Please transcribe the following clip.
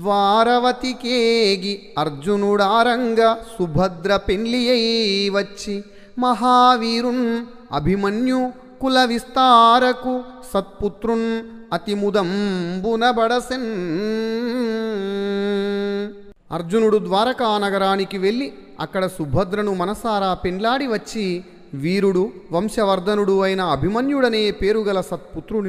ద్వారవతికేగి అర్జునుడారంగ సుభద్ర పెళ్లియై వచ్చి మహావీరున్ అభిమన్యు కుల విస్తారకు సత్పుత్రున్ అతిముదంబునబడసెన్ అర్జునుడు ద్వారకా నగరానికి వెళ్ళి అక్కడ సుభద్రను మనసారా పెండ్లాడి వచ్చి వీరుడు వంశవర్ధనుడు అయిన అభిమన్యుడనే పేరుగల సత్పుత్రుని